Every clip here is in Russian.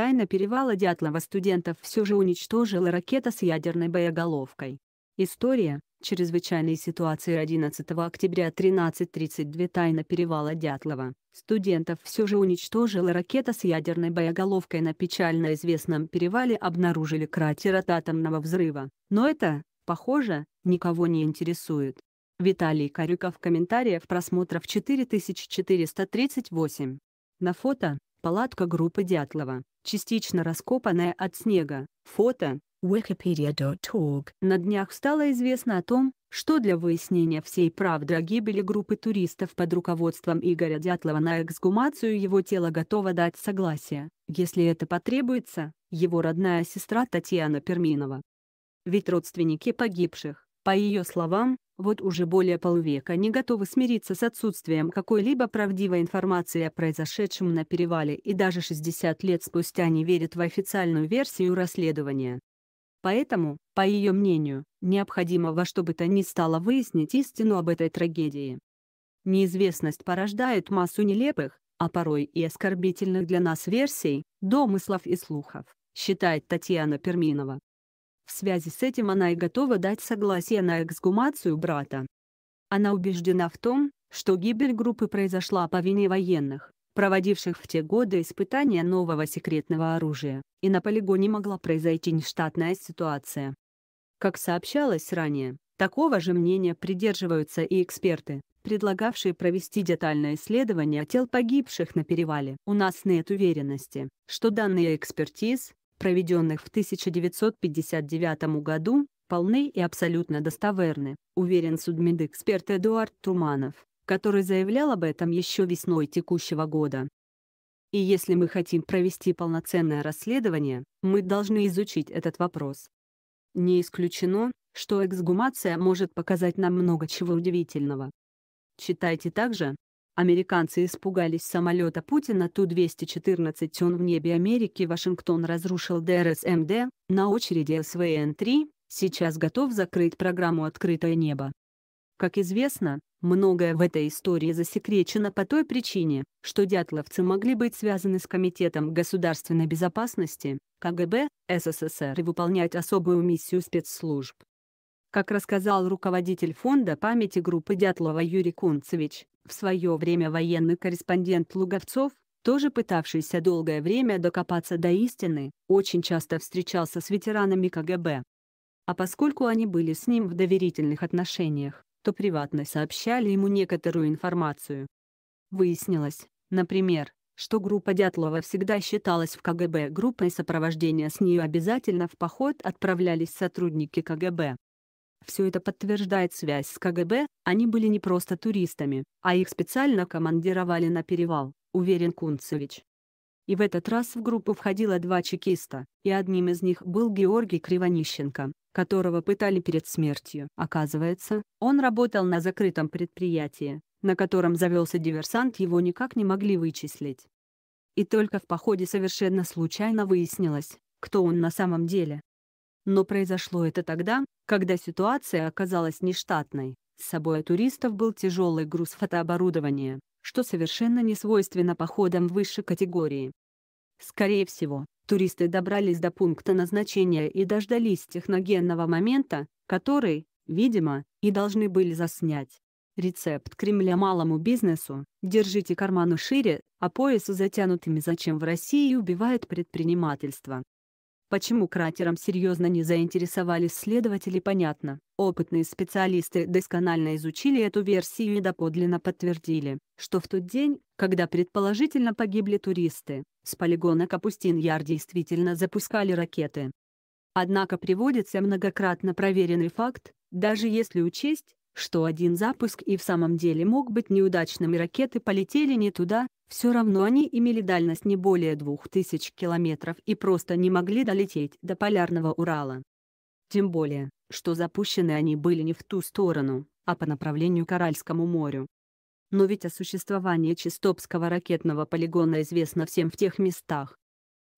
тайна перевала Дятлова студентов все же уничтожила ракета с ядерной боеголовкой. История Чрезвычайные ситуации 11 октября 13.32 тайна перевала Дятлова. Студентов все же уничтожила ракета с ядерной боеголовкой на печально известном перевале обнаружили кратер от атомного взрыва. Но это, похоже, никого не интересует. Виталий Карюков комментариев просмотров 4438. На фото Палатка группы Дятлова, частично раскопанная от снега. Фото wikipedia.org. На днях стало известно о том, что для выяснения всей правды о гибели группы туристов под руководством Игоря Дятлова на эксгумацию его тела готова дать согласие, если это потребуется, его родная сестра Татьяна Перминова. Ведь родственники погибших, по ее словам, вот уже более полувека не готовы смириться с отсутствием какой-либо правдивой информации о произошедшем на перевале и даже 60 лет спустя не верят в официальную версию расследования. Поэтому, по ее мнению, необходимо во что бы то ни стало выяснить истину об этой трагедии. Неизвестность порождает массу нелепых, а порой и оскорбительных для нас версий, домыслов и слухов, считает Татьяна Перминова. В связи с этим она и готова дать согласие на эксгумацию брата. Она убеждена в том, что гибель группы произошла по вине военных, проводивших в те годы испытания нового секретного оружия, и на полигоне могла произойти нештатная ситуация. Как сообщалось ранее, такого же мнения придерживаются и эксперты, предлагавшие провести детальное исследование тел погибших на перевале. У нас нет уверенности, что данные экспертиз, проведенных в 1959 году, полны и абсолютно достоверны, уверен судмедэксперт Эдуард Туманов, который заявлял об этом еще весной текущего года. И если мы хотим провести полноценное расследование, мы должны изучить этот вопрос. Не исключено, что эксгумация может показать нам много чего удивительного. Читайте также Американцы испугались самолета Путина Ту-214 «Он в небе Америки» Вашингтон разрушил ДРСМД, на очереди СВН-3, сейчас готов закрыть программу «Открытое небо». Как известно, многое в этой истории засекречено по той причине, что дятловцы могли быть связаны с Комитетом государственной безопасности, КГБ, СССР и выполнять особую миссию спецслужб. Как рассказал руководитель фонда памяти группы Дятлова Юрий Кунцевич, в свое время военный корреспондент Луговцов, тоже пытавшийся долгое время докопаться до истины, очень часто встречался с ветеранами КГБ. А поскольку они были с ним в доверительных отношениях, то приватно сообщали ему некоторую информацию. Выяснилось, например, что группа Дятлова всегда считалась в КГБ группой сопровождения с нею обязательно в поход отправлялись сотрудники КГБ. Все это подтверждает связь с КГБ, они были не просто туристами, а их специально командировали на перевал, уверен Кунцевич. И в этот раз в группу входило два чекиста, и одним из них был Георгий Кривонищенко, которого пытали перед смертью. Оказывается, он работал на закрытом предприятии, на котором завелся диверсант его никак не могли вычислить. И только в походе совершенно случайно выяснилось, кто он на самом деле. Но произошло это тогда, когда ситуация оказалась нештатной. С собой у туристов был тяжелый груз фотооборудования, что совершенно не свойственно походам высшей категории. Скорее всего, туристы добрались до пункта назначения и дождались техногенного момента, который, видимо, и должны были заснять. Рецепт Кремля малому бизнесу – держите карманы шире, а поясу затянутыми зачем в России убивает предпринимательство. Почему кратером серьезно не заинтересовались следователи, понятно. Опытные специалисты досконально изучили эту версию и доподлинно подтвердили, что в тот день, когда предположительно погибли туристы, с полигона Капустин-Яр действительно запускали ракеты. Однако приводится многократно проверенный факт, даже если учесть, что один запуск и в самом деле мог быть неудачным и ракеты полетели не туда, все равно они имели дальность не более 2000 километров и просто не могли долететь до полярного Урала. Тем более, что запущены они были не в ту сторону, а по направлению к Аральскому морю. Но ведь о существовании Чистопского ракетного полигона известно всем в тех местах.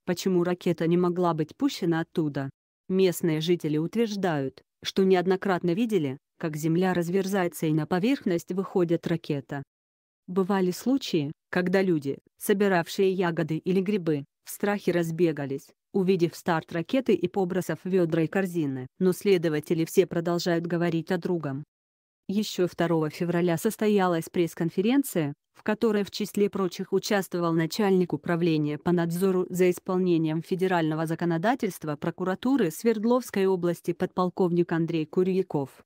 Почему ракета не могла быть пущена оттуда? Местные жители утверждают, что неоднократно видели, как Земля разверзается и на поверхность выходит ракета. Бывали случаи, когда люди, собиравшие ягоды или грибы, в страхе разбегались, увидев старт ракеты и побросов ведра и корзины. Но следователи все продолжают говорить о другом. Еще 2 февраля состоялась пресс-конференция, в которой в числе прочих участвовал начальник управления по надзору за исполнением федерального законодательства прокуратуры Свердловской области подполковник Андрей Курьяков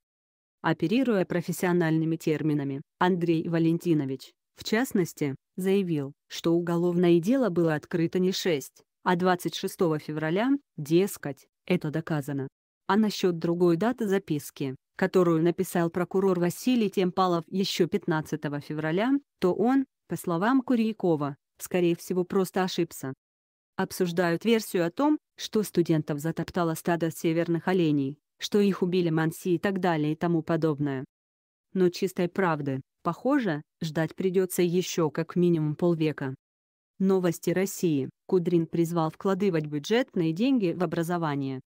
оперируя профессиональными терминами, Андрей Валентинович, в частности, заявил, что уголовное дело было открыто не 6, а 26 февраля, дескать, это доказано. А насчет другой даты записки, которую написал прокурор Василий Темпалов еще 15 февраля, то он, по словам Курьякова, скорее всего просто ошибся. Обсуждают версию о том, что студентов затоптало стадо северных оленей, что их убили Манси и так далее и тому подобное. Но чистой правды, похоже, ждать придется еще как минимум полвека. Новости России. Кудрин призвал вкладывать бюджетные деньги в образование.